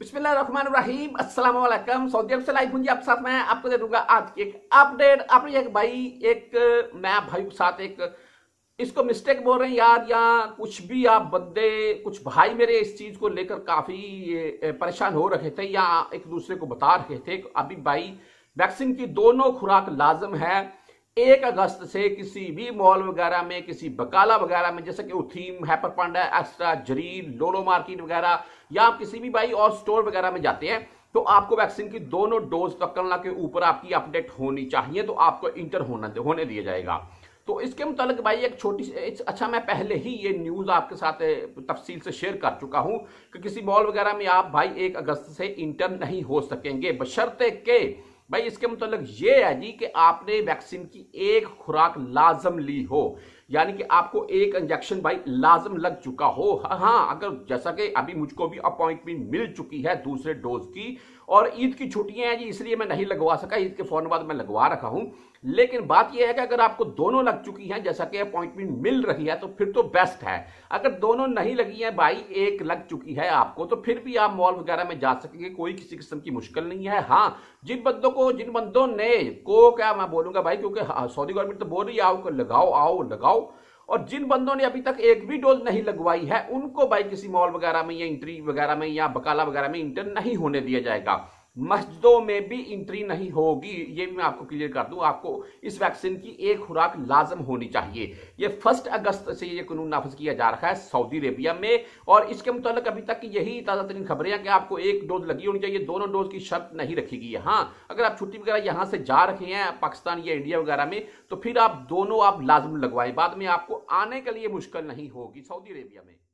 बिस्मिल्लाहिर्रहमानिर्रहीम अस्सलाम वालेकुम सऊदी अरब से लाइव हूँ जी आप साथ मैं आपको दे दूंगा आज की एक अपडेट आपने एक भाई एक मैं भाई के साथ एक इसको मिस्टेक बोल रहे हैं यार या कुछ भी आप बंदे कुछ भाई मेरे इस चीज़ को लेकर काफ़ी परेशान हो रहे थे या एक दूसरे को बता रहे थे अभी भाई वैक्सीन की दोनों खुराक लाजम है एक अगस्त से किसी भी मॉल वगैरह में किसी बकाला वगैरह में जैसे कि उथीम हैपर पांडा एक्स्ट्रा जरीन लोलो मार्केट वगैरह या आप किसी भी भाई और स्टोर वगैरह में जाते हैं तो आपको वैक्सीन की दोनों डोज पकड़ना के ऊपर आपकी अपडेट होनी चाहिए तो आपको इंटर होना होने दिया जाएगा तो इसके मुतालिक भाई एक छोटी अच्छा मैं पहले ही ये न्यूज़ आपके साथ तफसील से शेयर कर चुका हूँ कि किसी मॉल वगैरह में आप भाई एक अगस्त से इंटर नहीं हो सकेंगे बशर्ते के भाई इसके मतलब ये है जी कि आपने वैक्सीन की एक खुराक लाजम ली हो यानी कि आपको एक इंजेक्शन भाई लाजम लग चुका हो हाँ अगर जैसा कि अभी मुझको भी अपॉइंटमेंट मिल चुकी है दूसरे डोज की और ईद की छुट्टियां हैं जी इसलिए मैं नहीं लगवा सका ईद के फौरन बाद मैं लगवा रखा हूं लेकिन बात यह है कि अगर आपको दोनों लग चुकी हैं जैसा कि अपॉइंटमेंट मिल रही है तो फिर तो बेस्ट है अगर दोनों नहीं लगी हैं भाई एक लग चुकी है आपको तो फिर भी आप मॉल वगैरह में जा सकेंगे कोई किसी किस्म की मुश्किल नहीं है हाँ जिन बंदों को जिन बंदों ने को क्या मैं बोलूंगा भाई क्योंकि सऊदी हाँ, गवर्नमेंट तो बोल रही है आओ लगाओ आओ लगाओ लगवाओ और जिन बंदों ने अभी तक एक भी डोज नहीं लगवाई है उनको भाई किसी मॉल वगैरह में या इंट्री वगैरह में या बकाला वगैरह में इंटर नहीं होने दिया जाएगा मस्जिदों में भी इंट्री नहीं होगी ये मैं आपको क्लियर कर दूं आपको इस वैक्सीन की एक खुराक लाजम होनी चाहिए ये फर्स्ट अगस्त से ये कानून नाफज किया जा रहा है सऊदी अरेबिया में और इसके मुतलक अभी तक यही ताज़ा तरीन खबरें हैं कि आपको एक डोज लगी होनी चाहिए दोनों डोज की शर्त नहीं रखी गई है हाँ अगर आप छुट्टी वगैरह यहाँ से जा रहे हैं पाकिस्तान या इंडिया वगैरह में तो फिर आप दोनों आप लाजम लगवाएं बाद में आपको आने के लिए मुश्किल नहीं होगी सऊदी अरेबिया में